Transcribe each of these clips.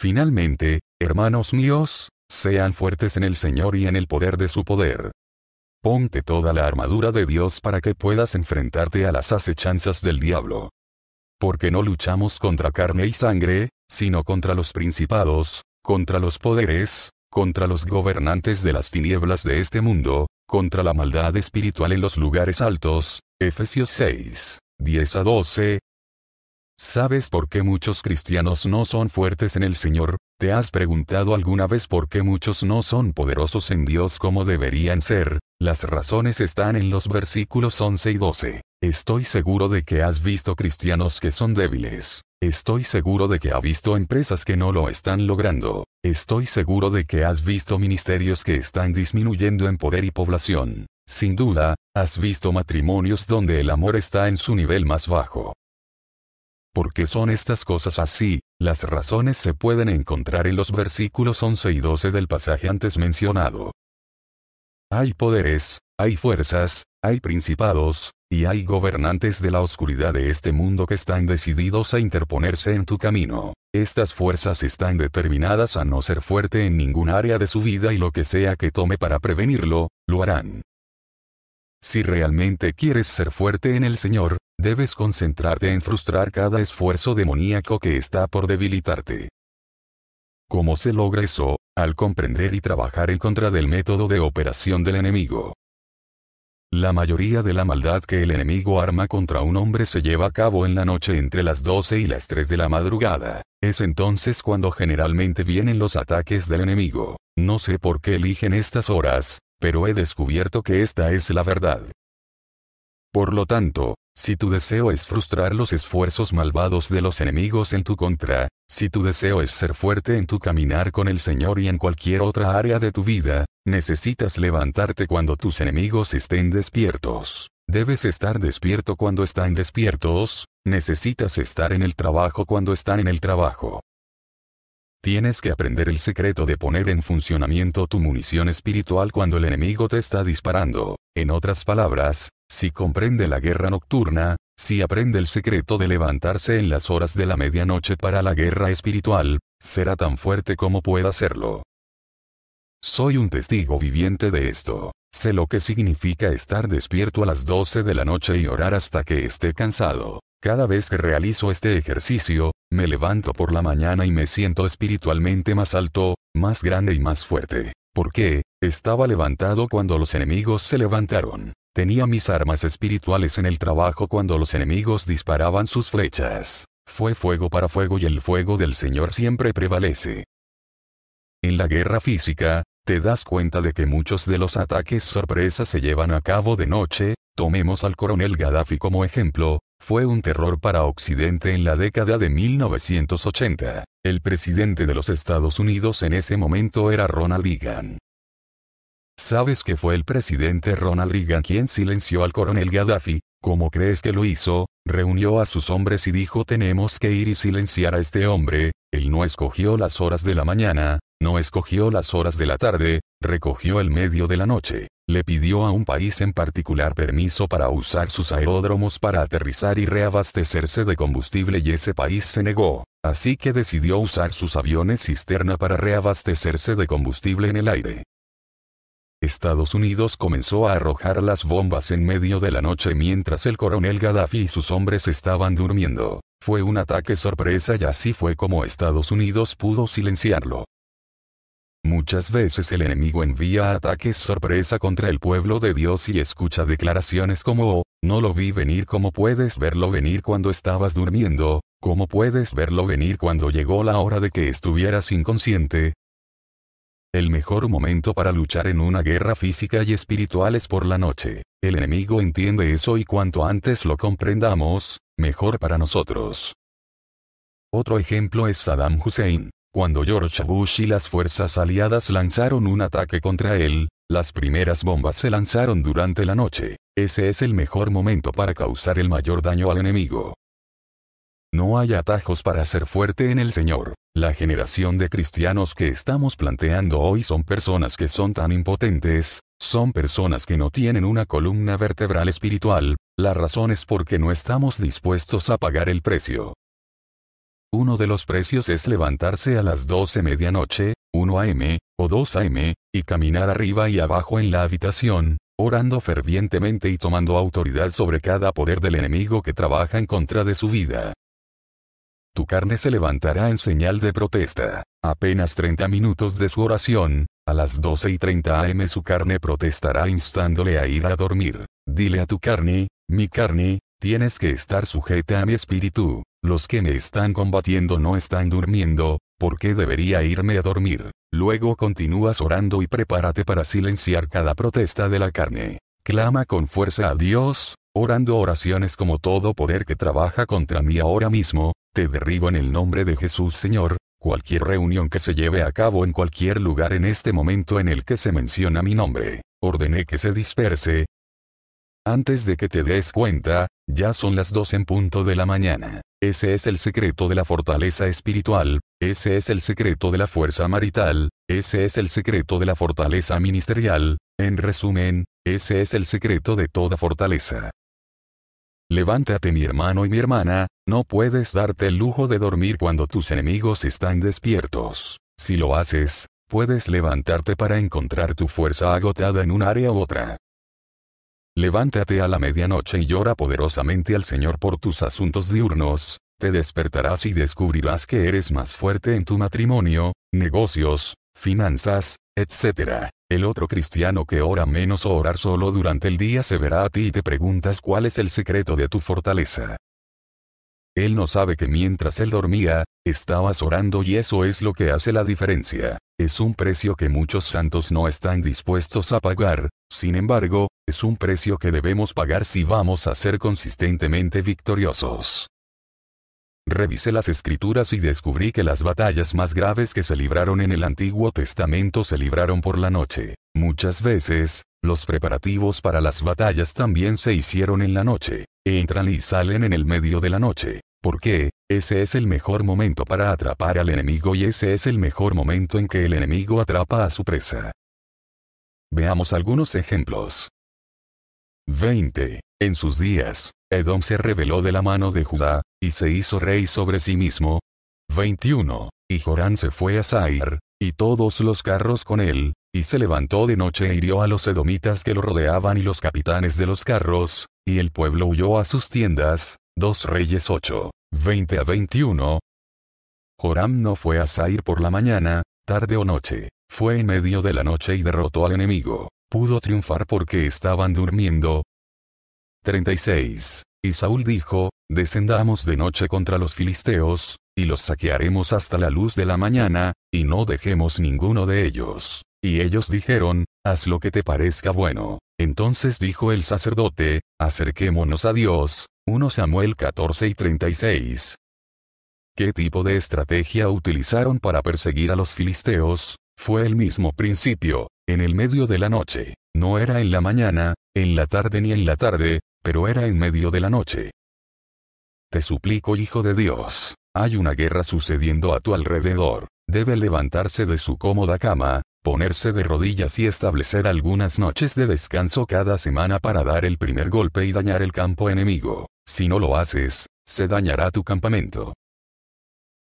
Finalmente, hermanos míos, sean fuertes en el Señor y en el poder de su poder. Ponte toda la armadura de Dios para que puedas enfrentarte a las acechanzas del diablo. Porque no luchamos contra carne y sangre, sino contra los principados, contra los poderes, contra los gobernantes de las tinieblas de este mundo, contra la maldad espiritual en los lugares altos, Efesios 6, 10 a 12, ¿Sabes por qué muchos cristianos no son fuertes en el Señor? ¿Te has preguntado alguna vez por qué muchos no son poderosos en Dios como deberían ser? Las razones están en los versículos 11 y 12. Estoy seguro de que has visto cristianos que son débiles. Estoy seguro de que ha visto empresas que no lo están logrando. Estoy seguro de que has visto ministerios que están disminuyendo en poder y población. Sin duda, has visto matrimonios donde el amor está en su nivel más bajo porque son estas cosas así? Las razones se pueden encontrar en los versículos 11 y 12 del pasaje antes mencionado. Hay poderes, hay fuerzas, hay principados, y hay gobernantes de la oscuridad de este mundo que están decididos a interponerse en tu camino. Estas fuerzas están determinadas a no ser fuerte en ningún área de su vida y lo que sea que tome para prevenirlo, lo harán. Si realmente quieres ser fuerte en el Señor, debes concentrarte en frustrar cada esfuerzo demoníaco que está por debilitarte. ¿Cómo se logra eso? Al comprender y trabajar en contra del método de operación del enemigo. La mayoría de la maldad que el enemigo arma contra un hombre se lleva a cabo en la noche entre las 12 y las 3 de la madrugada. Es entonces cuando generalmente vienen los ataques del enemigo. No sé por qué eligen estas horas, pero he descubierto que esta es la verdad. Por lo tanto, si tu deseo es frustrar los esfuerzos malvados de los enemigos en tu contra, si tu deseo es ser fuerte en tu caminar con el Señor y en cualquier otra área de tu vida, necesitas levantarte cuando tus enemigos estén despiertos. Debes estar despierto cuando están despiertos, necesitas estar en el trabajo cuando están en el trabajo. Tienes que aprender el secreto de poner en funcionamiento tu munición espiritual cuando el enemigo te está disparando. En otras palabras, si comprende la guerra nocturna, si aprende el secreto de levantarse en las horas de la medianoche para la guerra espiritual, será tan fuerte como pueda serlo. Soy un testigo viviente de esto. Sé lo que significa estar despierto a las 12 de la noche y orar hasta que esté cansado. Cada vez que realizo este ejercicio, me levanto por la mañana y me siento espiritualmente más alto, más grande y más fuerte. Porque, estaba levantado cuando los enemigos se levantaron. Tenía mis armas espirituales en el trabajo cuando los enemigos disparaban sus flechas. Fue fuego para fuego y el fuego del Señor siempre prevalece. En la guerra física, te das cuenta de que muchos de los ataques sorpresa se llevan a cabo de noche, tomemos al coronel Gaddafi como ejemplo, fue un terror para Occidente en la década de 1980. El presidente de los Estados Unidos en ese momento era Ronald Reagan. ¿Sabes que fue el presidente Ronald Reagan quien silenció al coronel Gaddafi? ¿Cómo crees que lo hizo? Reunió a sus hombres y dijo tenemos que ir y silenciar a este hombre, él no escogió las horas de la mañana, no escogió las horas de la tarde, recogió el medio de la noche le pidió a un país en particular permiso para usar sus aeródromos para aterrizar y reabastecerse de combustible y ese país se negó, así que decidió usar sus aviones cisterna para reabastecerse de combustible en el aire. Estados Unidos comenzó a arrojar las bombas en medio de la noche mientras el coronel Gaddafi y sus hombres estaban durmiendo. Fue un ataque sorpresa y así fue como Estados Unidos pudo silenciarlo. Muchas veces el enemigo envía ataques sorpresa contra el pueblo de Dios y escucha declaraciones como, oh, no lo vi venir como puedes verlo venir cuando estabas durmiendo, como puedes verlo venir cuando llegó la hora de que estuvieras inconsciente. El mejor momento para luchar en una guerra física y espiritual es por la noche. El enemigo entiende eso y cuanto antes lo comprendamos, mejor para nosotros. Otro ejemplo es Saddam Hussein. Cuando George Bush y las fuerzas aliadas lanzaron un ataque contra él, las primeras bombas se lanzaron durante la noche. Ese es el mejor momento para causar el mayor daño al enemigo. No hay atajos para ser fuerte en el Señor. La generación de cristianos que estamos planteando hoy son personas que son tan impotentes, son personas que no tienen una columna vertebral espiritual, la razón es porque no estamos dispuestos a pagar el precio. Uno de los precios es levantarse a las 12 medianoche, 1 am, o 2 am, y caminar arriba y abajo en la habitación, orando fervientemente y tomando autoridad sobre cada poder del enemigo que trabaja en contra de su vida. Tu carne se levantará en señal de protesta. Apenas 30 minutos de su oración, a las 12 y 30 am su carne protestará instándole a ir a dormir. Dile a tu carne, mi carne, tienes que estar sujeta a mi espíritu, los que me están combatiendo no están durmiendo, ¿por qué debería irme a dormir? Luego continúas orando y prepárate para silenciar cada protesta de la carne. Clama con fuerza a Dios, orando oraciones como todo poder que trabaja contra mí ahora mismo, te derribo en el nombre de Jesús Señor, cualquier reunión que se lleve a cabo en cualquier lugar en este momento en el que se menciona mi nombre, ordené que se disperse, antes de que te des cuenta, ya son las dos en punto de la mañana. Ese es el secreto de la fortaleza espiritual, ese es el secreto de la fuerza marital, ese es el secreto de la fortaleza ministerial, en resumen, ese es el secreto de toda fortaleza. Levántate mi hermano y mi hermana, no puedes darte el lujo de dormir cuando tus enemigos están despiertos. Si lo haces, puedes levantarte para encontrar tu fuerza agotada en un área u otra. Levántate a la medianoche y llora poderosamente al Señor por tus asuntos diurnos, te despertarás y descubrirás que eres más fuerte en tu matrimonio, negocios, finanzas, etc. El otro cristiano que ora menos o orar solo durante el día se verá a ti y te preguntas cuál es el secreto de tu fortaleza. Él no sabe que mientras él dormía, estabas orando y eso es lo que hace la diferencia. Es un precio que muchos santos no están dispuestos a pagar, sin embargo, es un precio que debemos pagar si vamos a ser consistentemente victoriosos. Revisé las escrituras y descubrí que las batallas más graves que se libraron en el Antiguo Testamento se libraron por la noche. Muchas veces, los preparativos para las batallas también se hicieron en la noche. Entran y salen en el medio de la noche. Porque, ese es el mejor momento para atrapar al enemigo y ese es el mejor momento en que el enemigo atrapa a su presa. Veamos algunos ejemplos. 20. En sus días, Edom se rebeló de la mano de Judá, y se hizo rey sobre sí mismo. 21. Y Jorán se fue a Zair, y todos los carros con él, y se levantó de noche e hirió a los edomitas que lo rodeaban y los capitanes de los carros, y el pueblo huyó a sus tiendas. 2 Reyes 8, 20 a 21. Joram no fue a Sair por la mañana, tarde o noche, fue en medio de la noche y derrotó al enemigo, pudo triunfar porque estaban durmiendo. 36. Y Saúl dijo, descendamos de noche contra los filisteos, y los saquearemos hasta la luz de la mañana, y no dejemos ninguno de ellos. Y ellos dijeron, haz lo que te parezca bueno. Entonces dijo el sacerdote, acerquémonos a Dios, 1 Samuel 14 y 36. ¿Qué tipo de estrategia utilizaron para perseguir a los filisteos? Fue el mismo principio, en el medio de la noche, no era en la mañana, en la tarde ni en la tarde, pero era en medio de la noche. Te suplico, Hijo de Dios, hay una guerra sucediendo a tu alrededor, debe levantarse de su cómoda cama, ponerse de rodillas y establecer algunas noches de descanso cada semana para dar el primer golpe y dañar el campo enemigo. Si no lo haces, se dañará tu campamento.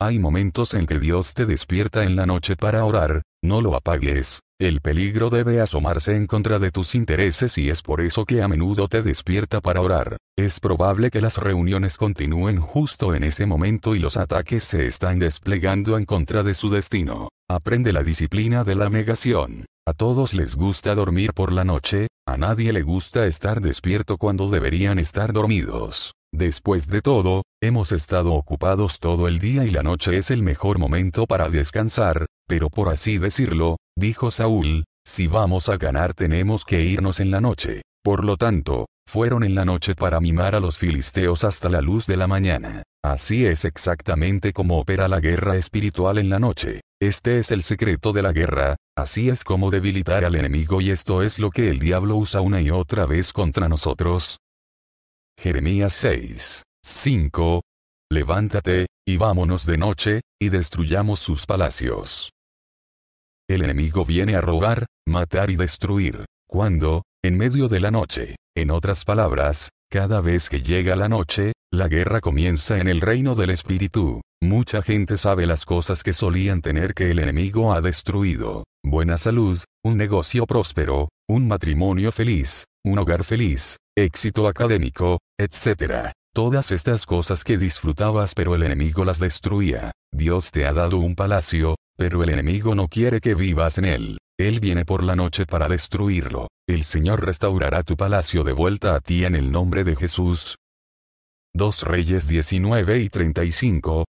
Hay momentos en que Dios te despierta en la noche para orar, no lo apagues. El peligro debe asomarse en contra de tus intereses y es por eso que a menudo te despierta para orar. Es probable que las reuniones continúen justo en ese momento y los ataques se están desplegando en contra de su destino. Aprende la disciplina de la negación. A todos les gusta dormir por la noche, a nadie le gusta estar despierto cuando deberían estar dormidos. Después de todo, hemos estado ocupados todo el día y la noche es el mejor momento para descansar, pero por así decirlo, dijo Saúl, si vamos a ganar tenemos que irnos en la noche. Por lo tanto, fueron en la noche para mimar a los filisteos hasta la luz de la mañana. Así es exactamente como opera la guerra espiritual en la noche. Este es el secreto de la guerra, así es como debilitar al enemigo y esto es lo que el diablo usa una y otra vez contra nosotros. Jeremías 6, 5. Levántate, y vámonos de noche, y destruyamos sus palacios. El enemigo viene a robar, matar y destruir. Cuando, en medio de la noche. En otras palabras, cada vez que llega la noche, la guerra comienza en el reino del espíritu. Mucha gente sabe las cosas que solían tener que el enemigo ha destruido. Buena salud, un negocio próspero, un matrimonio feliz, un hogar feliz, éxito académico, etc. Todas estas cosas que disfrutabas pero el enemigo las destruía. Dios te ha dado un palacio, pero el enemigo no quiere que vivas en él. Él viene por la noche para destruirlo. El Señor restaurará tu palacio de vuelta a ti en el nombre de Jesús. 2 Reyes 19 y 35.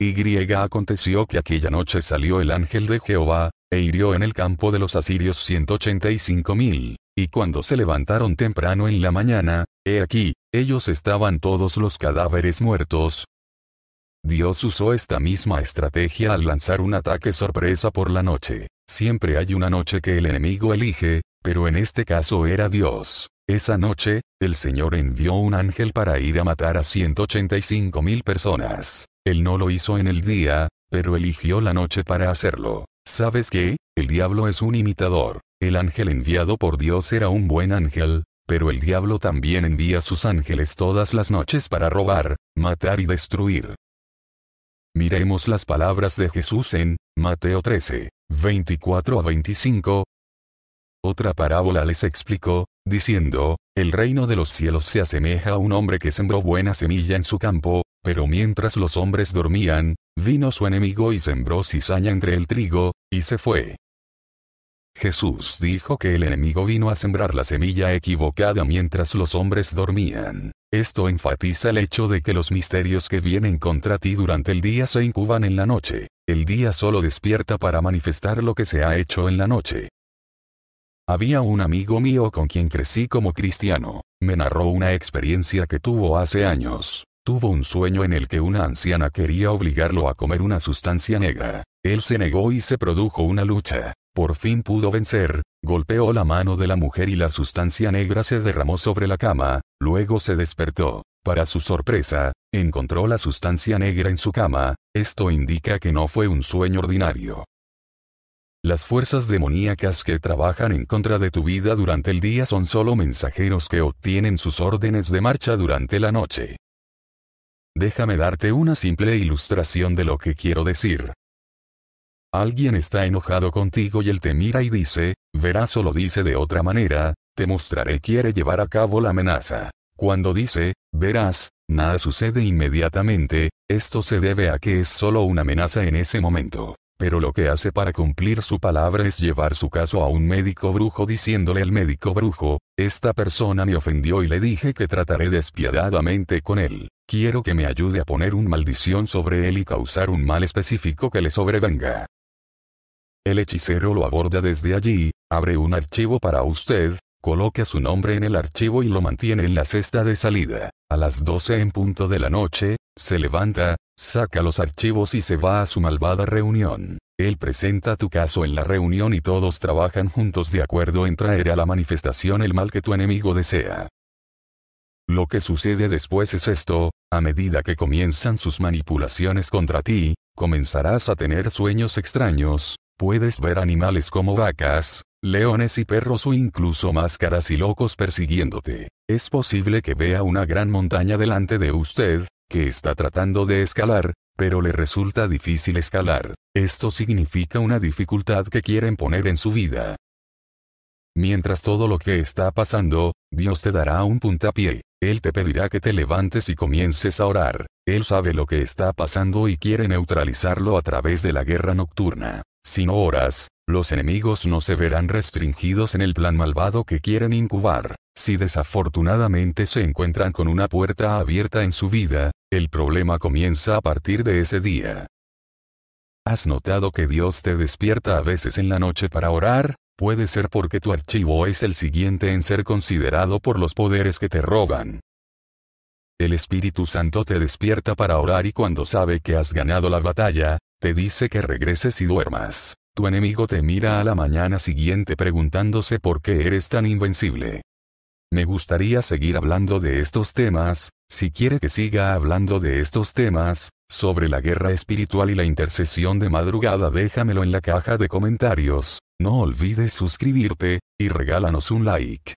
Y aconteció que aquella noche salió el ángel de Jehová, e hirió en el campo de los asirios 185 mil. Y cuando se levantaron temprano en la mañana, he aquí, ellos estaban todos los cadáveres muertos, Dios usó esta misma estrategia al lanzar un ataque sorpresa por la noche. Siempre hay una noche que el enemigo elige, pero en este caso era Dios. Esa noche, el Señor envió un ángel para ir a matar a 185 mil personas. Él no lo hizo en el día, pero eligió la noche para hacerlo. ¿Sabes qué? El diablo es un imitador. El ángel enviado por Dios era un buen ángel, pero el diablo también envía sus ángeles todas las noches para robar, matar y destruir. Miremos las palabras de Jesús en Mateo 13, 24 a 25. Otra parábola les explicó, diciendo, El reino de los cielos se asemeja a un hombre que sembró buena semilla en su campo, pero mientras los hombres dormían, vino su enemigo y sembró cizaña entre el trigo, y se fue. Jesús dijo que el enemigo vino a sembrar la semilla equivocada mientras los hombres dormían. Esto enfatiza el hecho de que los misterios que vienen contra ti durante el día se incuban en la noche. El día solo despierta para manifestar lo que se ha hecho en la noche. Había un amigo mío con quien crecí como cristiano. Me narró una experiencia que tuvo hace años. Tuvo un sueño en el que una anciana quería obligarlo a comer una sustancia negra. Él se negó y se produjo una lucha. Por fin pudo vencer, golpeó la mano de la mujer y la sustancia negra se derramó sobre la cama, luego se despertó. Para su sorpresa, encontró la sustancia negra en su cama, esto indica que no fue un sueño ordinario. Las fuerzas demoníacas que trabajan en contra de tu vida durante el día son solo mensajeros que obtienen sus órdenes de marcha durante la noche. Déjame darte una simple ilustración de lo que quiero decir. Alguien está enojado contigo y él te mira y dice, verás o lo dice de otra manera, te mostraré quiere llevar a cabo la amenaza. Cuando dice, verás, nada sucede inmediatamente, esto se debe a que es solo una amenaza en ese momento. Pero lo que hace para cumplir su palabra es llevar su caso a un médico brujo diciéndole al médico brujo, esta persona me ofendió y le dije que trataré despiadadamente con él. Quiero que me ayude a poner una maldición sobre él y causar un mal específico que le sobrevenga. El hechicero lo aborda desde allí, abre un archivo para usted, coloca su nombre en el archivo y lo mantiene en la cesta de salida. A las 12 en punto de la noche, se levanta, saca los archivos y se va a su malvada reunión. Él presenta tu caso en la reunión y todos trabajan juntos de acuerdo en traer a la manifestación el mal que tu enemigo desea. Lo que sucede después es esto, a medida que comienzan sus manipulaciones contra ti, comenzarás a tener sueños extraños, Puedes ver animales como vacas, leones y perros o incluso máscaras y locos persiguiéndote. Es posible que vea una gran montaña delante de usted, que está tratando de escalar, pero le resulta difícil escalar. Esto significa una dificultad que quieren poner en su vida. Mientras todo lo que está pasando, Dios te dará un puntapié. Él te pedirá que te levantes y comiences a orar. Él sabe lo que está pasando y quiere neutralizarlo a través de la guerra nocturna sino horas, los enemigos no se verán restringidos en el plan malvado que quieren incubar. Si desafortunadamente se encuentran con una puerta abierta en su vida, el problema comienza a partir de ese día. ¿Has notado que Dios te despierta a veces en la noche para orar? Puede ser porque tu archivo es el siguiente en ser considerado por los poderes que te roban. El Espíritu Santo te despierta para orar y cuando sabe que has ganado la batalla, te dice que regreses y duermas. Tu enemigo te mira a la mañana siguiente preguntándose por qué eres tan invencible. Me gustaría seguir hablando de estos temas, si quiere que siga hablando de estos temas, sobre la guerra espiritual y la intercesión de madrugada déjamelo en la caja de comentarios, no olvides suscribirte, y regálanos un like.